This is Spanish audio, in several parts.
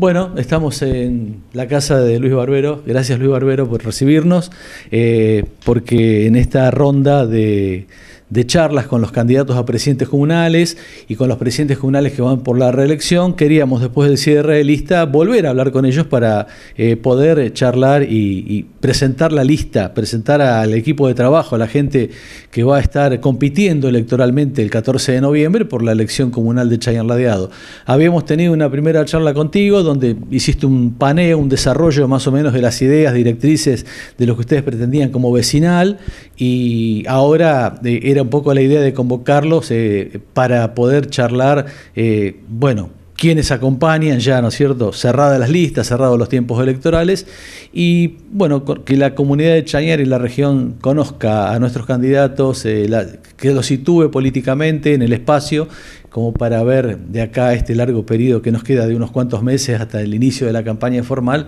Bueno, estamos en la casa de Luis Barbero. Gracias Luis Barbero por recibirnos, eh, porque en esta ronda de, de charlas con los candidatos a presidentes comunales y con los presidentes comunales que van por la reelección. Queríamos, después del cierre de lista, volver a hablar con ellos para eh, poder eh, charlar y, presentar la lista, presentar al equipo de trabajo, a la gente que va a estar compitiendo electoralmente el 14 de noviembre por la elección comunal de Chayán Ladeado. Habíamos tenido una primera charla contigo donde hiciste un paneo, un desarrollo más o menos de las ideas directrices de lo que ustedes pretendían como vecinal y ahora eh, era un poco la idea de convocarlos eh, para poder charlar, eh, bueno, quienes acompañan ya, ¿no es cierto?, cerradas las listas, cerrados los tiempos electorales, y bueno, que la comunidad de Chañar y la región conozca a nuestros candidatos, eh, que los sitúe políticamente en el espacio, como para ver de acá este largo periodo que nos queda de unos cuantos meses hasta el inicio de la campaña formal,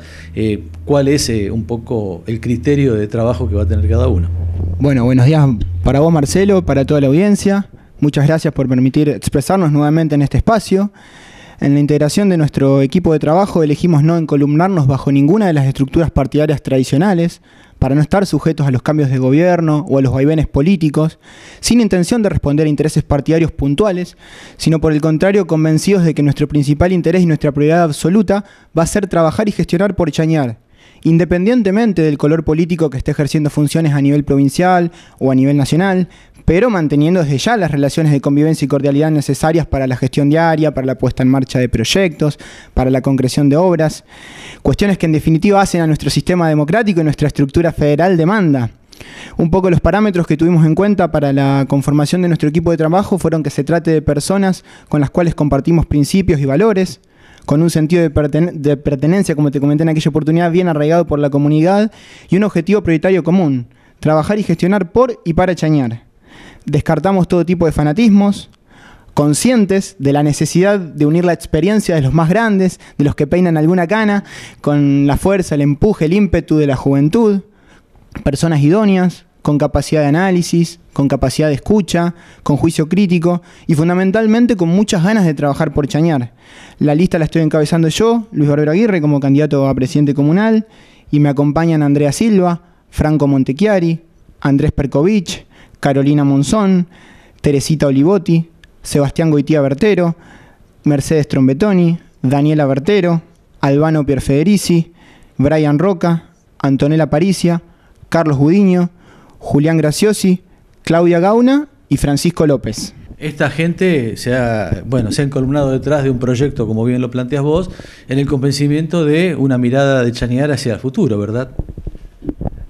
cuál es un poco el criterio de trabajo que va a tener cada uno. Bueno, buenos días para vos Marcelo, para toda la audiencia. Muchas gracias por permitir expresarnos nuevamente en este espacio. En la integración de nuestro equipo de trabajo elegimos no encolumnarnos bajo ninguna de las estructuras partidarias tradicionales para no estar sujetos a los cambios de gobierno o a los vaivenes políticos, sin intención de responder a intereses partidarios puntuales, sino por el contrario convencidos de que nuestro principal interés y nuestra prioridad absoluta va a ser trabajar y gestionar por chañar, independientemente del color político que esté ejerciendo funciones a nivel provincial o a nivel nacional, pero manteniendo desde ya las relaciones de convivencia y cordialidad necesarias para la gestión diaria, para la puesta en marcha de proyectos, para la concreción de obras, cuestiones que en definitiva hacen a nuestro sistema democrático y nuestra estructura federal demanda. Un poco los parámetros que tuvimos en cuenta para la conformación de nuestro equipo de trabajo fueron que se trate de personas con las cuales compartimos principios y valores, con un sentido de, pertenencia, como te comenté en aquella oportunidad, bien arraigado por la comunidad y un objetivo prioritario común, trabajar y gestionar por y para Chañar. Descartamos todo tipo de fanatismos, conscientes de la necesidad de unir la experiencia de los más grandes, de los que peinan alguna cana, con la fuerza, el empuje, el ímpetu de la juventud, personas idóneas, con capacidad de análisis, con capacidad de escucha, con juicio crítico y fundamentalmente con muchas ganas de trabajar por chañar. La lista la estoy encabezando yo, Luis Barbero Aguirre, como candidato a presidente comunal, y me acompañan Andrea Silva, Franco Montechiari, Andrés Perkovich, Carolina Monzón, Teresita Olivotti, Sebastián Goitía Bertero, Mercedes Trombetoni, Daniela Bertero, Albano Pierfederici, Brian Roca, Antonella Paricia, Carlos Gudiño, Julián Graciosi, Claudia Gauna y Francisco López. Esta gente se ha, bueno, se ha encolumnado detrás de un proyecto, como bien lo planteas vos, en el convencimiento de una mirada de Chanear hacia el futuro, ¿verdad?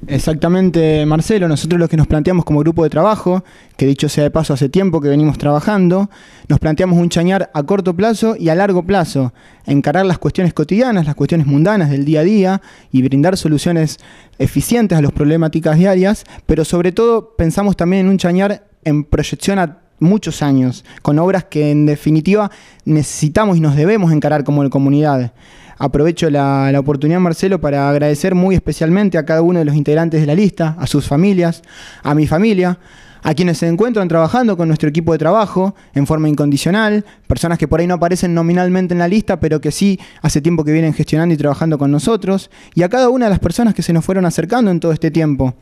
Exactamente, Marcelo. Nosotros lo que nos planteamos como grupo de trabajo, que dicho sea de paso hace tiempo que venimos trabajando, nos planteamos un chañar a corto plazo y a largo plazo, encarar las cuestiones cotidianas, las cuestiones mundanas del día a día y brindar soluciones eficientes a las problemáticas diarias, pero sobre todo pensamos también en un chañar en proyección a muchos años, con obras que en definitiva necesitamos y nos debemos encarar como comunidad. Aprovecho la, la, oportunidad, Marcelo, para agradecer muy especialmente a cada uno de los integrantes de la lista, a sus familias, a mi familia, a quienes se encuentran trabajando con nuestro equipo de trabajo en forma incondicional, personas que por ahí no aparecen nominalmente en la lista, pero que sí hace tiempo que vienen gestionando y trabajando con nosotros, y a cada una de las personas que se nos fueron acercando en todo este tiempo.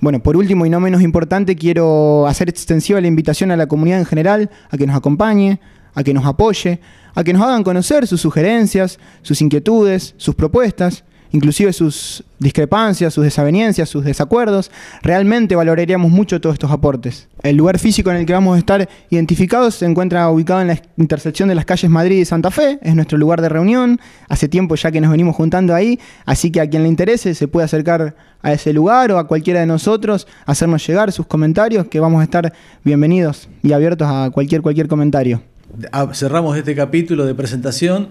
Bueno, por último y no menos importante, quiero hacer extensiva la invitación a la comunidad en general a que nos acompañe, a que nos apoye, a que nos hagan conocer sus sugerencias, sus inquietudes, sus propuestas inclusive sus discrepancias, sus desavenencias, sus desacuerdos, realmente valoraríamos mucho todos estos aportes. El lugar físico en el que vamos a estar identificados se encuentra ubicado en la intersección de las calles Madrid y Santa Fe, es nuestro lugar de reunión, hace tiempo ya que nos venimos juntando ahí, así que a quien le interese se puede acercar a ese lugar o a cualquiera de nosotros, hacernos llegar sus comentarios, que vamos a estar bienvenidos y abiertos a cualquier, cualquier comentario. Ah, cerramos este capítulo de presentación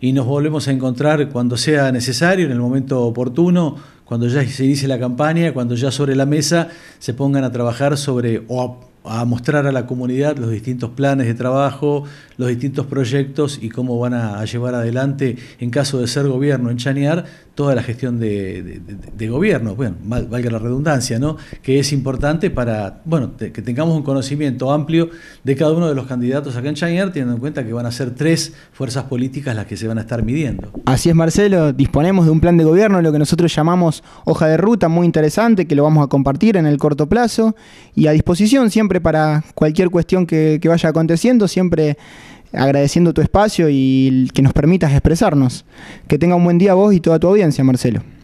y nos volvemos a encontrar cuando sea necesario, en el momento oportuno, cuando ya se inicie la campaña, cuando ya sobre la mesa se pongan a trabajar sobre o a mostrar a la comunidad los distintos planes de trabajo, los distintos proyectos y cómo van a, llevar adelante, en caso de ser gobierno, en Chañar, toda la gestión de, gobierno, bueno, valga la redundancia, ¿no? Que es importante para, bueno, que tengamos un conocimiento amplio de cada uno de los candidatos acá en Chañar, teniendo en cuenta que van a ser tres fuerzas políticas las que se van a estar midiendo. Así es, Marcelo, disponemos de un plan de gobierno, lo que nosotros llamamos hoja de ruta, muy interesante, que lo vamos a compartir en el corto plazo y a disposición siempre para cualquier cuestión que vaya aconteciendo, siempre agradeciendo tu espacio y que nos permitas expresarnos. Que tenga un buen día vos y toda tu audiencia, Marcelo.